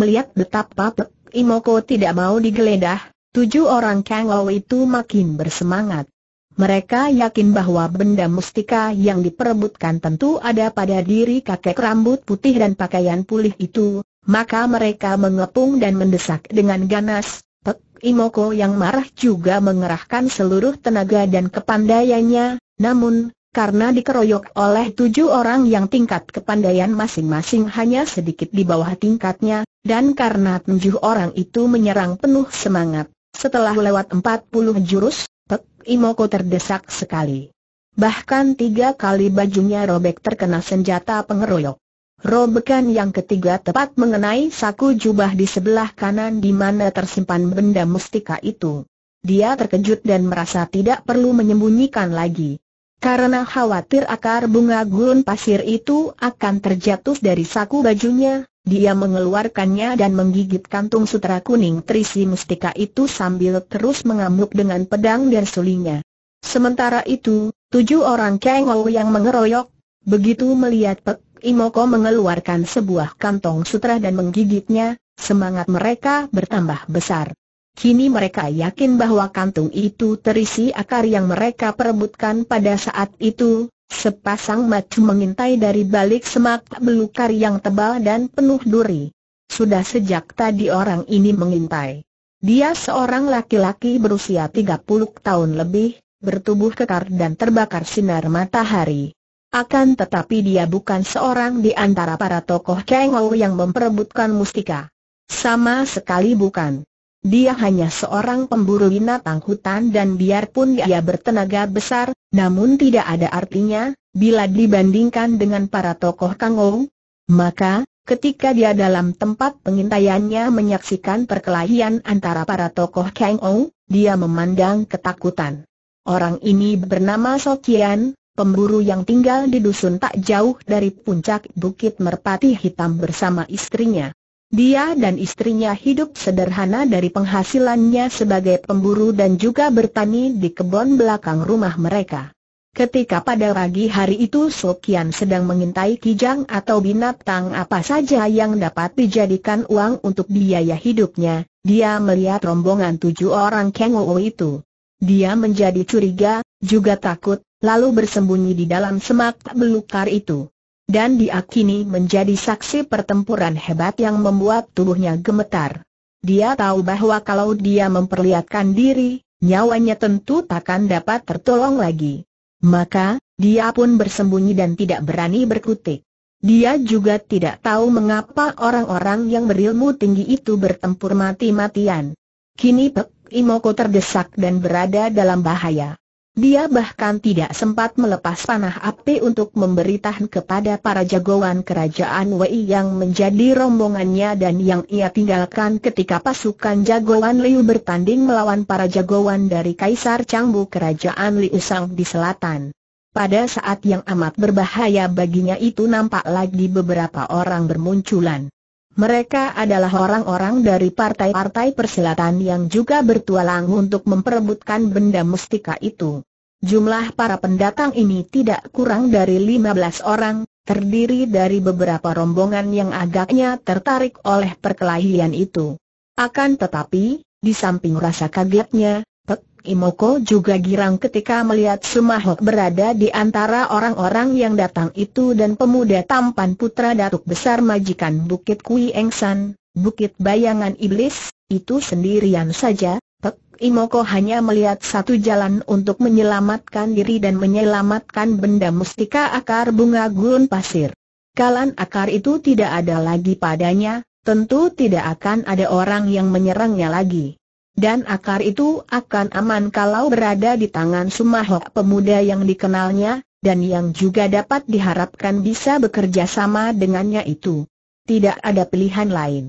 S1: Melihat betapa Pek Imoko tidak mau digeledah, tujuh orang Kang Ou itu makin bersemangat. Mereka yakin bahwa benda mustika yang diperebutkan tentu ada pada diri kakek rambut putih dan pakaian pulih itu, maka mereka mengepung dan mendesak dengan ganas. Pek Imoko yang marah juga mengerahkan seluruh tenaga dan kepandaiannya, namun, karena dikeroyok oleh tujuh orang yang tingkat kepandaian masing-masing hanya sedikit di bawah tingkatnya, dan karena tujuh orang itu menyerang penuh semangat, setelah lewat empat puluh jurus, Pek Imoko terdesak sekali. Bahkan tiga kali bajunya robek terkena senjata pengeroyok. Robekan yang ketiga tepat mengenai saku jubah di sebelah kanan di mana tersimpan benda mustika itu. Dia terkejut dan merasa tidak perlu menyembunyikan lagi. Karena khawatir akar bunga gurun pasir itu akan terjatuh dari saku bajunya, dia mengeluarkannya dan menggigit kantung sutra kuning Trisi Mustika itu sambil terus mengamuk dengan pedang dan sulingnya. Sementara itu, tujuh orang kengol yang mengeroyok, begitu melihat Pek Imoko mengeluarkan sebuah kantong sutra dan menggigitnya, semangat mereka bertambah besar. Kini mereka yakin bahwa kantung itu terisi akar yang mereka perebutkan pada saat itu, sepasang mata mengintai dari balik semak belukar yang tebal dan penuh duri. Sudah sejak tadi orang ini mengintai. Dia seorang laki-laki berusia 30 tahun lebih, bertubuh kekar dan terbakar sinar matahari. Akan tetapi dia bukan seorang di antara para tokoh Kengou yang memperebutkan mustika. Sama sekali bukan. Dia hanya seorang pemburu binatang hutan dan biarpun dia bertenaga besar, namun tidak ada artinya, bila dibandingkan dengan para tokoh Kangou. Maka, ketika dia dalam tempat pengintaiannya menyaksikan perkelahian antara para tokoh Kangou, dia memandang ketakutan. Orang ini bernama Sokian, pemburu yang tinggal di dusun tak jauh dari puncak Bukit Merpati Hitam bersama istrinya. Dia dan istrinya hidup sederhana dari penghasilannya sebagai pemburu dan juga bertani di kebun belakang rumah mereka. Ketika pada pagi hari itu Sokian sedang mengintai kijang atau binatang apa saja yang dapat dijadikan uang untuk biaya hidupnya, dia melihat rombongan tujuh orang Kengowo itu. Dia menjadi curiga, juga takut, lalu bersembunyi di dalam semak belukar itu dan diakini menjadi saksi pertempuran hebat yang membuat tubuhnya gemetar. Dia tahu bahwa kalau dia memperlihatkan diri, nyawanya tentu takkan dapat tertolong lagi. Maka, dia pun bersembunyi dan tidak berani berkutik. Dia juga tidak tahu mengapa orang-orang yang berilmu tinggi itu bertempur mati-matian. Kini Pek Imoko terdesak dan berada dalam bahaya. Dia bahkan tidak sempat melepas panah api untuk memberitahu kepada para jagoan kerajaan Wei yang menjadi rombongannya dan yang ia tinggalkan ketika pasukan jagoan Liu bertanding melawan para jagoan dari Kaisar Changbu kerajaan Liu Sang di selatan. Pada saat yang amat berbahaya baginya itu nampak lagi beberapa orang bermunculan. Mereka adalah orang-orang dari partai-partai persilatan yang juga bertualang untuk memperebutkan benda mustika itu. Jumlah para pendatang ini tidak kurang dari 15 orang, terdiri dari beberapa rombongan yang agaknya tertarik oleh perkelahian itu. Akan tetapi, di samping rasa kagetnya, Imoko juga girang ketika melihat Sumahok berada di antara orang-orang yang datang itu dan pemuda tampan putra datuk besar majikan Bukit Kui Engsan, Bukit Bayangan Iblis, itu sendirian saja. Imoko hanya melihat satu jalan untuk menyelamatkan diri dan menyelamatkan benda mustika akar bunga gurun pasir. Kalan akar itu tidak ada lagi padanya, tentu tidak akan ada orang yang menyerangnya lagi. Dan akar itu akan aman kalau berada di tangan Sumahok pemuda yang dikenalnya, dan yang juga dapat diharapkan bisa bekerja sama dengannya itu. Tidak ada pilihan lain.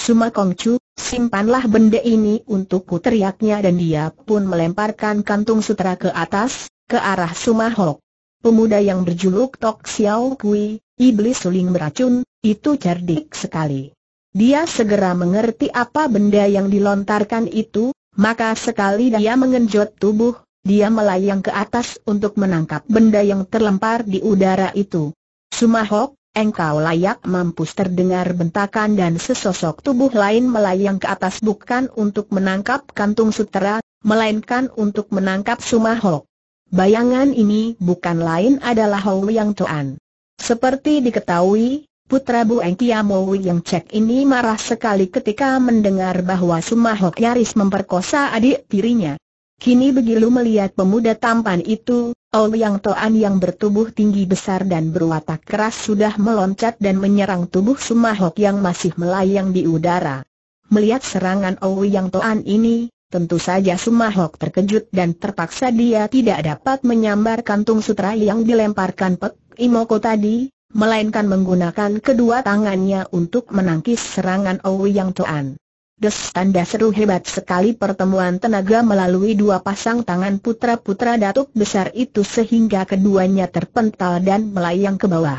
S1: Suma Kongcu, simpanlah benda ini untukku teriaknya dan dia pun melemparkan kantung sutra ke atas, ke arah Sumahok. Pemuda yang berjuluk Tok Xiao Kui, iblis suling beracun, itu cerdik sekali. Dia segera mengerti apa benda yang dilontarkan itu, maka sekali dia mengenjot tubuh, dia melayang ke atas untuk menangkap benda yang terlempar di udara itu. Sumahok, engkau layak mampus terdengar bentakan dan sesosok tubuh lain melayang ke atas bukan untuk menangkap kantung sutera, melainkan untuk menangkap Sumahok. Bayangan ini bukan lain adalah Hou Yang Toan. Seperti diketahui, Putra Bu Engkiamowi yang cek ini marah sekali ketika mendengar bahwa Sumahok Yaris memperkosa adik tirinya. Kini begitu melihat pemuda tampan itu, Ouyang Toan yang bertubuh tinggi besar dan berwatak keras sudah meloncat dan menyerang tubuh Sumahok yang masih melayang di udara. Melihat serangan Ouyang Toan ini, tentu saja Sumahok terkejut dan terpaksa dia tidak dapat menyambar kantung sutra yang dilemparkan Pek Imoko tadi, melainkan menggunakan kedua tangannya untuk menangkis serangan Owi Yang Toan. Des tanda seru hebat sekali pertemuan tenaga melalui dua pasang tangan putra-putra datuk besar itu sehingga keduanya terpental dan melayang ke bawah.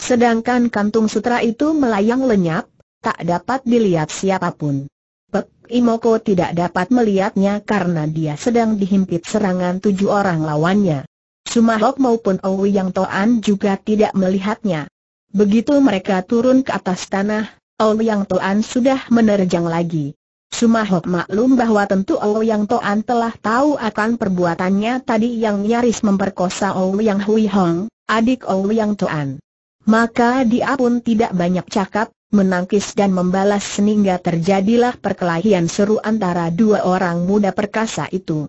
S1: Sedangkan kantung sutra itu melayang lenyap, tak dapat dilihat siapapun. Pek Imoko tidak dapat melihatnya karena dia sedang dihimpit serangan tujuh orang lawannya. Sumahok maupun Ouyang Toan juga tidak melihatnya. Begitu mereka turun ke atas tanah, Ouyang Toan sudah menerjang lagi. Sumahok maklum bahwa tentu Ouyang Toan telah tahu akan perbuatannya tadi yang nyaris memperkosa Ouyang Hui Hong, adik Ouyang Toan. Maka dia pun tidak banyak cakap, menangkis dan membalas sehingga terjadilah perkelahian seru antara dua orang muda perkasa itu.